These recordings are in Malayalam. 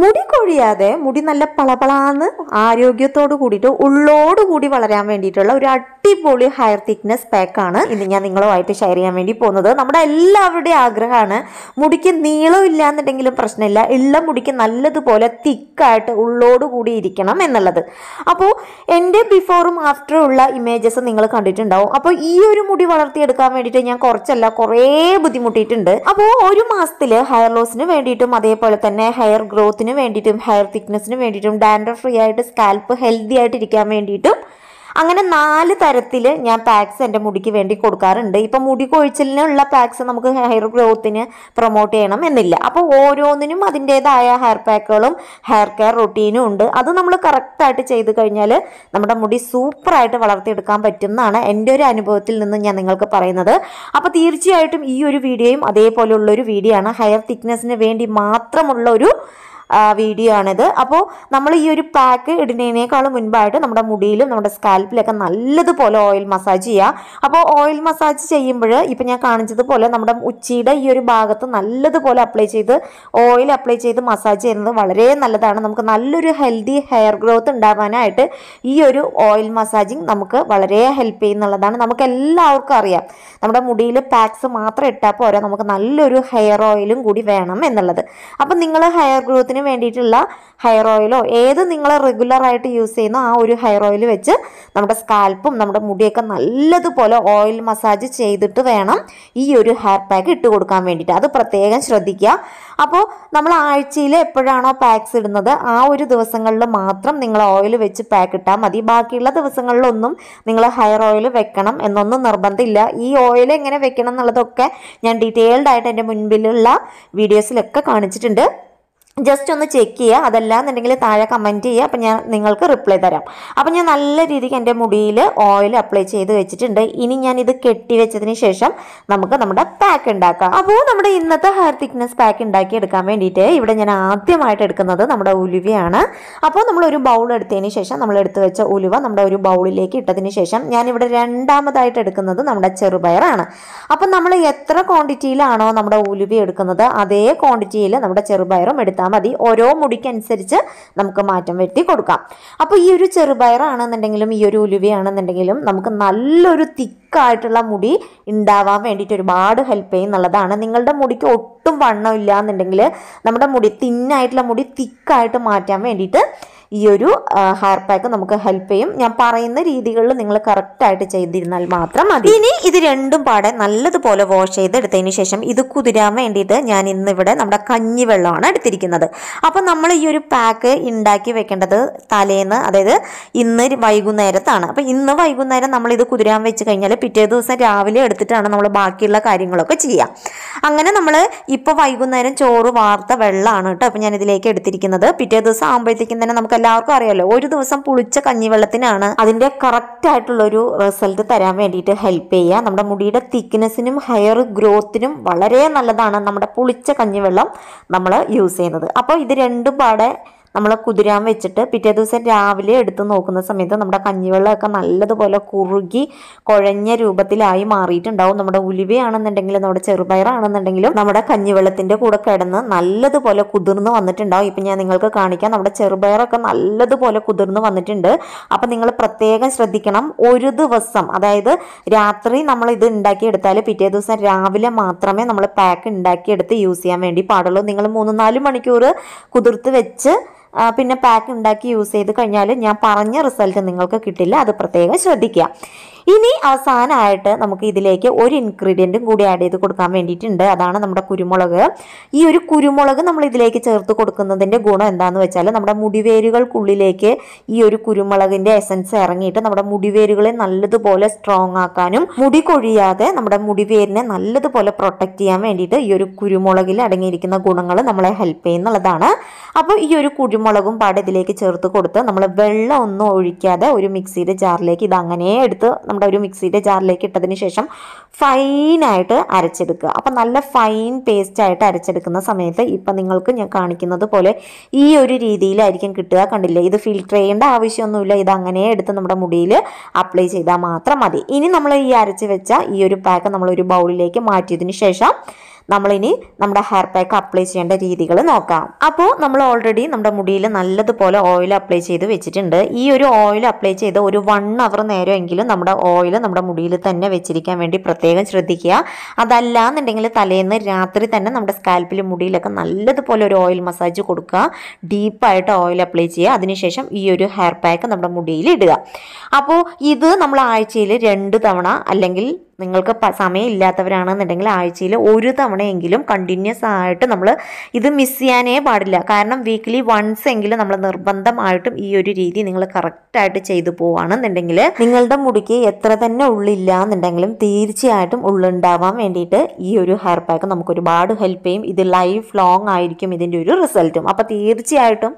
മുടി കൊഴിയാതെ മുടി നല്ല പളപളാന്ന് ആരോഗ്യത്തോട് കൂടിയിട്ട് ഉള്ളോട് കൂടി വളരാൻ വേണ്ടിയിട്ടുള്ള ഒരു അടിപൊളി ഹയർ തിക്നെസ് പാക്കാണ് ഇത് ഞാൻ നിങ്ങളുമായിട്ട് ഷെയർ ചെയ്യാൻ വേണ്ടി പോകുന്നത് നമ്മുടെ എല്ലാവരുടെയും ആഗ്രഹമാണ് മുടിക്ക് നീളം ഇല്ല എന്നുണ്ടെങ്കിലും പ്രശ്നമില്ല ഉള്ള മുടിക്ക് നല്ലതുപോലെ തിക്കായിട്ട് ഉള്ളോട് കൂടി ഇരിക്കണം എന്നുള്ളത് അപ്പോൾ എൻ്റെ ബിഫോറും ആഫ്റ്ററും ഉള്ള ഇമേജസ് നിങ്ങൾ കണ്ടിട്ടുണ്ടാവും അപ്പോൾ ഈ ഒരു മുടി വളർത്തിയെടുക്കാൻ വേണ്ടിയിട്ട് ഞാൻ കുറച്ചല്ല കുറേ ബുദ്ധിമുട്ടിയിട്ടുണ്ട് അപ്പോൾ ഒരു മാസത്തിൽ ഹെയർ ലോസിന് വേണ്ടിയിട്ടും അതേപോലെ തന്നെ ഹെയർ ഗ്രോത്തിന് വേണ്ടിയിട്ടും ഹെയർ തിക്നെസ്സിന് വേണ്ടിയിട്ടും ഡാൻഡ്രഫ് ഫ്രീ ആയിട്ട് സ്കാൽപ്പ് ഹെൽത്തി ആയിട്ട് ഇരിക്കാൻ വേണ്ടിയിട്ടും അങ്ങനെ നാല് തരത്തിൽ ഞാൻ പാക്സ് എൻ്റെ മുടിക്ക് വേണ്ടി കൊടുക്കാറുണ്ട് ഇപ്പം മുടി കൊഴിച്ചിലിനുള്ള പാക്സ് നമുക്ക് ഹെയർ ഗ്രോത്തിന് പ്രൊമോട്ട് ചെയ്യണം എന്നില്ല അപ്പോൾ ഓരോന്നിനും അതിൻ്റേതായ ഹെയർ പാക്കുകളും ഹെയർ കെയർ റൊട്ടീനും ഉണ്ട് അത് നമ്മൾ കറക്റ്റായിട്ട് ചെയ്ത് കഴിഞ്ഞാൽ നമ്മുടെ മുടി സൂപ്പറായിട്ട് വളർത്തിയെടുക്കാൻ പറ്റും എന്നാണ് എൻ്റെ ഒരു അനുഭവത്തിൽ നിന്ന് ഞാൻ നിങ്ങൾക്ക് പറയുന്നത് അപ്പോൾ തീർച്ചയായിട്ടും ഈ ഒരു വീഡിയോയും അതേപോലെയുള്ളൊരു വീഡിയോ ആണ് ഹെയർ തിക്നെസ്സിന് വേണ്ടി മാത്രമുള്ള ഒരു വീഡിയോ ആണിത് അപ്പോൾ നമ്മൾ ഈ ഒരു പാക്ക് ഇടുന്നതിനേക്കാളും മുൻപായിട്ട് നമ്മുടെ മുടിയിലും നമ്മുടെ സ്കാൽപ്പിലൊക്കെ നല്ലതുപോലെ ഓയിൽ മസാജ് ചെയ്യുക അപ്പോൾ ഓയിൽ മസാജ് ചെയ്യുമ്പോൾ ഇപ്പം ഞാൻ കാണിച്ചതുപോലെ നമ്മുടെ ഉച്ചയുടെ ഈ ഒരു ഭാഗത്ത് നല്ലതുപോലെ അപ്ലൈ ചെയ്ത് ഓയിൽ അപ്ലൈ ചെയ്ത് മസാജ് ചെയ്യുന്നത് വളരെ നല്ലതാണ് നമുക്ക് നല്ലൊരു ഹെൽത്തി ഹെയർ ഗ്രോത്ത് ഉണ്ടാവാനായിട്ട് ഈ ഒരു ഓയിൽ മസാജിങ് നമുക്ക് വളരെ ഹെൽപ്പ് ചെയ്യുന്നുള്ളതാണ് നമുക്ക് എല്ലാവർക്കും അറിയാം നമ്മുടെ മുടിയിൽ പാക്സ് മാത്രം ഇട്ടാൽ പോരാ നമുക്ക് നല്ലൊരു ഹെയർ ഓയിലും കൂടി വേണം എന്നുള്ളത് അപ്പം നിങ്ങൾ ഹെയർ ഗ്രോത്തിന് അതിന് വേണ്ടിയിട്ടുള്ള ഹെയർ ഓയിലോ ഏത് നിങ്ങൾ റെഗുലറായിട്ട് യൂസ് ചെയ്യുന്ന ആ ഒരു ഹെയർ ഓയിൽ വെച്ച് നമ്മുടെ സ്കാൽപ്പും നമ്മുടെ മുടിയൊക്കെ നല്ലതുപോലെ ഓയിൽ മസാജ് ചെയ്തിട്ട് വേണം ഈ ഒരു ഹെയർ പാക്ക് ഇട്ട് കൊടുക്കാൻ വേണ്ടിയിട്ട് അത് പ്രത്യേകം ശ്രദ്ധിക്കുക അപ്പോൾ നമ്മൾ ആഴ്ചയിൽ എപ്പോഴാണോ പാക്സ് ഇടുന്നത് ആ ഒരു ദിവസങ്ങളിൽ മാത്രം നിങ്ങൾ ഓയിൽ വെച്ച് പാക്ക് ഇട്ടാൽ മതി ബാക്കിയുള്ള ദിവസങ്ങളിലൊന്നും നിങ്ങൾ ഹെയർ ഓയിൽ വെക്കണം എന്നൊന്നും നിർബന്ധമില്ല ഈ ഓയിൽ എങ്ങനെ വെക്കണം എന്നുള്ളതൊക്കെ ഞാൻ ഡീറ്റെയിൽഡ് ആയിട്ട് എൻ്റെ മുൻപിലുള്ള വീഡിയോസിലൊക്കെ കാണിച്ചിട്ടുണ്ട് ജസ്റ്റ് ഒന്ന് ചെക്ക് ചെയ്യുക അതല്ല എന്നുണ്ടെങ്കിൽ താഴെ കമൻറ്റ് ചെയ്യുക അപ്പം ഞാൻ നിങ്ങൾക്ക് റിപ്ലൈ തരാം അപ്പം ഞാൻ നല്ല രീതിക്ക് എൻ്റെ മുടിയിൽ ഓയിൽ അപ്ലൈ ചെയ്ത് വെച്ചിട്ടുണ്ട് ഇനി ഞാൻ ഇത് കെട്ടി വെച്ചതിന് ശേഷം നമുക്ക് നമ്മുടെ പാക്ക് ഉണ്ടാക്കാം അപ്പോൾ നമ്മുടെ ഇന്നത്തെ ഹെയർ തിക്നെസ് പാക്ക് ഉണ്ടാക്കി എടുക്കാൻ വേണ്ടിയിട്ട് ഇവിടെ ഞാൻ ആദ്യമായിട്ട് എടുക്കുന്നത് നമ്മുടെ ഉലുവയാണ് അപ്പോൾ നമ്മൾ ഒരു ബൗൾ എടുത്തതിന് ശേഷം നമ്മൾ എടുത്തു വെച്ച ഉലുവ നമ്മുടെ ഒരു ബൗളിലേക്ക് ഇട്ടതിന് ശേഷം ഞാനിവിടെ രണ്ടാമതായിട്ട് എടുക്കുന്നത് നമ്മുടെ ചെറുപയറാണ് അപ്പം നമ്മൾ എത്ര ക്വാണ്ടിറ്റിയിലാണോ നമ്മുടെ ഉലുവ എടുക്കുന്നത് അതേ ക്വാണ്ടിറ്റിയിൽ നമ്മുടെ ചെറുപയറും എടുത്താൽ മതി ഓരോ മുടിക്കനുസരിച്ച് നമുക്ക് മാറ്റം വരുത്തി കൊടുക്കാം അപ്പോൾ ഈ ഒരു ചെറുപയറാണെന്നുണ്ടെങ്കിലും ഈ ഒരു ഉലുവയാണെന്നുണ്ടെങ്കിലും നമുക്ക് നല്ലൊരു തിക്കായിട്ടുള്ള മുടി ഉണ്ടാവാൻ വേണ്ടിയിട്ട് ഒരുപാട് ഹെൽപ്പ് എന്നുള്ളതാണ് നിങ്ങളുടെ മുടിക്ക് ഒട്ടും വണ്ണം ഇല്ല എന്നുണ്ടെങ്കിൽ നമ്മുടെ മുടി തിന്നായിട്ടുള്ള മുടി തിക്കായിട്ട് മാറ്റാൻ വേണ്ടിയിട്ട് ഈ ഒരു ഹെയർ പാക്ക് നമുക്ക് ഹെൽപ്പ് ചെയ്യും ഞാൻ പറയുന്ന രീതികളിൽ നിങ്ങൾ കറക്റ്റായിട്ട് ചെയ്തിരുന്നാൽ മാത്രം മതി ഇനി ഇത് രണ്ടും പാടെ നല്ലതുപോലെ വാഷ് ചെയ്തെടുത്തതിന് ശേഷം ഇത് കുതിരാൻ വേണ്ടിയിട്ട് ഞാൻ ഇന്നിവിടെ നമ്മുടെ കഞ്ഞിവെള്ളമാണ് എടുത്തിരിക്കുന്നത് അപ്പം നമ്മൾ ഈ ഒരു പാക്ക് ഉണ്ടാക്കി വെക്കേണ്ടത് തലേന്ന് അതായത് ഇന്ന് വൈകുന്നേരത്താണ് അപ്പം ഇന്ന് വൈകുന്നേരം നമ്മൾ ഇത് കുതിരാൻ വെച്ച് കഴിഞ്ഞാൽ പിറ്റേ ദിവസം രാവിലെ എടുത്തിട്ടാണ് നമ്മൾ ബാക്കിയുള്ള കാര്യങ്ങളൊക്കെ ചെയ്യുക അങ്ങനെ നമ്മൾ ഇപ്പോൾ വൈകുന്നേരം ചോറ് വാർത്ത വെള്ളമാണ് കേട്ടോ അപ്പം ഞാൻ ഇതിലേക്ക് എടുത്തിരിക്കുന്നത് പിറ്റേ ദിവസം ആകുമ്പോഴത്തേക്കും തന്നെ നമുക്ക് എല്ലാവർക്കും അറിയാലോ ഒരു ദിവസം പുളിച്ച കഞ്ഞിവെള്ളത്തിനാണ് അതിന്റെ കറക്റ്റ് ആയിട്ടുള്ള ഒരു റിസൾട്ട് തരാൻ വേണ്ടിയിട്ട് ഹെൽപ്പ് ചെയ്യുക നമ്മുടെ മുടിയുടെ തിക്നെസ്സിനും ഹെയർ ഗ്രോത്തിനും വളരെ നല്ലതാണ് നമ്മുടെ പുളിച്ച കഞ്ഞിവെള്ളം നമ്മൾ യൂസ് ചെയ്യുന്നത് അപ്പോൾ ഇത് രണ്ടും പാടെ നമ്മൾ കുതിരാൻ വെച്ചിട്ട് പിറ്റേ ദിവസം രാവിലെ എടുത്ത് നോക്കുന്ന സമയത്ത് നമ്മുടെ കഞ്ഞിവെള്ളമൊക്കെ നല്ലതുപോലെ കുറുകി കുഴഞ്ഞ രൂപത്തിലായി മാറിയിട്ടുണ്ടാവും നമ്മുടെ ഉലുവയാണെന്നുണ്ടെങ്കിലും നമ്മുടെ ചെറുപയറാണെന്നുണ്ടെങ്കിലും നമ്മുടെ കഞ്ഞിവെള്ളത്തിൻ്റെ കൂടെ കിടന്ന് നല്ലതുപോലെ കുതിർന്ന് വന്നിട്ടുണ്ടാവും ഇപ്പം ഞാൻ നിങ്ങൾക്ക് കാണിക്കാം നമ്മുടെ ചെറുപയറൊക്കെ നല്ലതുപോലെ കുതിർന്ന് വന്നിട്ടുണ്ട് അപ്പം നിങ്ങൾ പ്രത്യേകം ശ്രദ്ധിക്കണം ഒരു ദിവസം അതായത് രാത്രി നമ്മൾ ഇത് ഉണ്ടാക്കിയെടുത്താൽ പിറ്റേ ദിവസം രാവിലെ മാത്രമേ നമ്മൾ പാക്ക് ഉണ്ടാക്കിയെടുത്ത് യൂസ് ചെയ്യാൻ വേണ്ടി പാടുള്ളൂ നിങ്ങൾ മൂന്ന് നാല് മണിക്കൂർ കുതിർത്ത് വെച്ച് പിന്നെ പാക്ക് ഉണ്ടാക്കി യൂസ് ചെയ്ത് കഴിഞ്ഞാൽ ഞാൻ പറഞ്ഞ റിസൾട്ട് നിങ്ങൾക്ക് കിട്ടില്ല അത് പ്രത്യേകം ശ്രദ്ധിക്കുക ഇനി അവസാനമായിട്ട് നമുക്ക് ഇതിലേക്ക് ഒരു ഇൻഗ്രീഡിയൻറ്റും കൂടി ആഡ് ചെയ്ത് കൊടുക്കാൻ വേണ്ടിയിട്ടുണ്ട് അതാണ് നമ്മുടെ കുരുമുളക് ഈ ഒരു കുരുമുളക് നമ്മൾ ഇതിലേക്ക് ചേർത്ത് കൊടുക്കുന്നതിൻ്റെ ഗുണം എന്താണെന്ന് വെച്ചാൽ നമ്മുടെ മുടിവേരുകൾക്കുള്ളിലേക്ക് ഈ ഒരു കുരുമുളകിൻ്റെ എസൻസ് ഇറങ്ങിയിട്ട് നമ്മുടെ മുടിവേരുകളെ നല്ലതുപോലെ സ്ട്രോങ് ആക്കാനും മുടി കൊഴിയാതെ നമ്മുടെ മുടിവേരിനെ നല്ലതുപോലെ പ്രൊട്ടക്റ്റ് ചെയ്യാൻ വേണ്ടിയിട്ട് ഈ ഒരു കുരുമുളകിൽ അടങ്ങിയിരിക്കുന്ന ഗുണങ്ങൾ നമ്മളെ ഹെൽപ്പ് ചെയ്യുന്നുള്ളതാണ് അപ്പോൾ ഈ ഒരു കുരുമുളകും പാടെ ഇതിലേക്ക് ചേർത്ത് കൊടുത്ത് നമ്മൾ വെള്ളം ഒന്നും ഒഴിക്കാതെ ഒരു മിക്സിയുടെ ജാറിലേക്ക് ഇത് അങ്ങനെ എടുത്ത് നമ്മുടെ ഒരു മിക്സിയുടെ ജാറിലേക്ക് ഇട്ടതിന് ശേഷം ഫൈനായിട്ട് അരച്ചെടുക്കുക അപ്പം നല്ല ഫൈൻ പേസ്റ്റായിട്ട് അരച്ചെടുക്കുന്ന സമയത്ത് ഇപ്പം നിങ്ങൾക്ക് ഞാൻ കാണിക്കുന്നത് പോലെ ഈ ഒരു രീതിയിലായിരിക്കും കിട്ടുക കണ്ടില്ലേ ഇത് ഫിൽറ്റർ ചെയ്യേണ്ട ആവശ്യമൊന്നുമില്ല ഇത് അങ്ങനെ എടുത്ത് നമ്മുടെ മുടിയിൽ അപ്ലൈ ചെയ്താൽ മാത്രം മതി ഇനി നമ്മൾ ഈ അരച്ച് വെച്ച ഈ ഒരു പാക്ക് നമ്മൾ ഒരു ബൗളിലേക്ക് മാറ്റിയതിന് ശേഷം നമ്മളിനി നമ്മുടെ ഹെയർ പാക്ക് അപ്ലൈ ചെയ്യേണ്ട രീതികൾ നോക്കാം അപ്പോൾ നമ്മൾ ഓൾറെഡി നമ്മുടെ മുടിയിൽ നല്ലതുപോലെ ഓയിൽ അപ്ലൈ ചെയ്ത് വെച്ചിട്ടുണ്ട് ഈ ഒരു ഓയിൽ അപ്ലൈ ചെയ്ത് ഒരു വൺ അവർ നേരമെങ്കിലും നമ്മുടെ ഓയിൽ നമ്മുടെ മുടിയിൽ തന്നെ വെച്ചിരിക്കാൻ വേണ്ടി പ്രത്യേകം ശ്രദ്ധിക്കുക അതല്ല എന്നുണ്ടെങ്കിൽ തലേന്ന് രാത്രി തന്നെ നമ്മുടെ സ്കാൽപ്പിൽ മുടിയിലൊക്കെ നല്ലതുപോലെ ഒരു ഓയിൽ മസാജ് കൊടുക്കുക ഡീപ്പായിട്ട് ഓയിൽ അപ്ലൈ ചെയ്യുക അതിനുശേഷം ഈ ഒരു ഹെയർ പാക്ക് നമ്മുടെ മുടിയിൽ ഇടുക അപ്പോൾ ഇത് നമ്മൾ ആഴ്ചയിൽ രണ്ട് തവണ അല്ലെങ്കിൽ നിങ്ങൾക്ക് സമയമില്ലാത്തവരാണെന്നുണ്ടെങ്കിൽ ആഴ്ചയിൽ ഒരു തവണയെങ്കിലും കണ്ടിന്യൂസ് ആയിട്ട് നമ്മൾ ഇത് മിസ് ചെയ്യാനേ പാടില്ല കാരണം വീക്കിലി വൺസ് എങ്കിലും നമ്മൾ നിർബന്ധമായിട്ടും ഈ ഒരു രീതി നിങ്ങൾ കറക്റ്റായിട്ട് ചെയ്തു പോവുകയാണെന്നുണ്ടെങ്കിൽ നിങ്ങളുടെ മുടിക്ക് എത്ര തന്നെ ഉള്ളില്ല എന്നുണ്ടെങ്കിലും തീർച്ചയായിട്ടും ഉള്ളുണ്ടാവാൻ വേണ്ടിയിട്ട് ഈ ഒരു ഹെയർ പാക്ക് നമുക്ക് ഒരുപാട് ഹെൽപ്പ് ചെയ്യും ഇത് ലൈഫ് ലോങ് ആയിരിക്കും ഇതിൻ്റെ ഒരു റിസൾട്ടും അപ്പോൾ തീർച്ചയായിട്ടും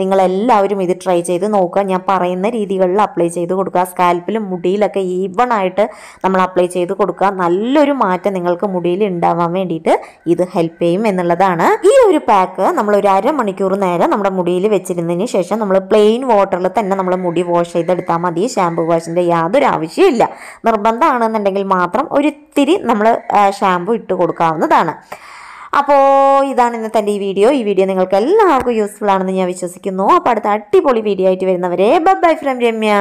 നിങ്ങളെല്ലാവരും ഇത് ട്രൈ ചെയ്ത് നോക്കുക ഞാൻ പറയുന്ന രീതികളിൽ അപ്ലൈ ചെയ്ത് കൊടുക്കുക സ്കാൽപ്പിലും മുടിയിലൊക്കെ ഈവൺ ആയിട്ട് നമ്മൾ അപ്ലൈ ചെയ്ത് ചെയ്ത് കൊടുക്കുക നല്ലൊരു മാറ്റം നിങ്ങൾക്ക് മുടിയിൽ ഉണ്ടാവാൻ വേണ്ടിയിട്ട് ഇത് ഹെൽപ്പ് ചെയ്യും എന്നുള്ളതാണ് ഈ ഒരു പാക്ക് നമ്മൾ ഒരു അരമണിക്കൂർ നേരം നമ്മുടെ മുടിയിൽ വെച്ചിരുന്നതിന് ശേഷം നമ്മൾ പ്ലെയിൻ വാട്ടറിൽ തന്നെ നമ്മൾ മുടി വാഷ് ചെയ്തെടുത്താൽ മതി ഷാമ്പു വാഷിൻ്റെ യാതൊരു ആവശ്യമില്ല നിർബന്ധമാണെന്നുണ്ടെങ്കിൽ മാത്രം ഒരിത്തിരി നമ്മൾ ഷാമ്പു ഇട്ട് കൊടുക്കാവുന്നതാണ് അപ്പോൾ ഇതാണ് ഇന്നത്തെ എൻ്റെ ഈ വീഡിയോ ഈ വീഡിയോ നിങ്ങൾക്ക് എല്ലാവർക്കും യൂസ്ഫുൾ ആണെന്ന് ഞാൻ വിശ്വസിക്കുന്നു അപ്പോൾ അടുത്ത അടിപൊളി വീഡിയോ ആയിട്ട് വരുന്നവരെ ബൈ ഫ്രം രമ്യ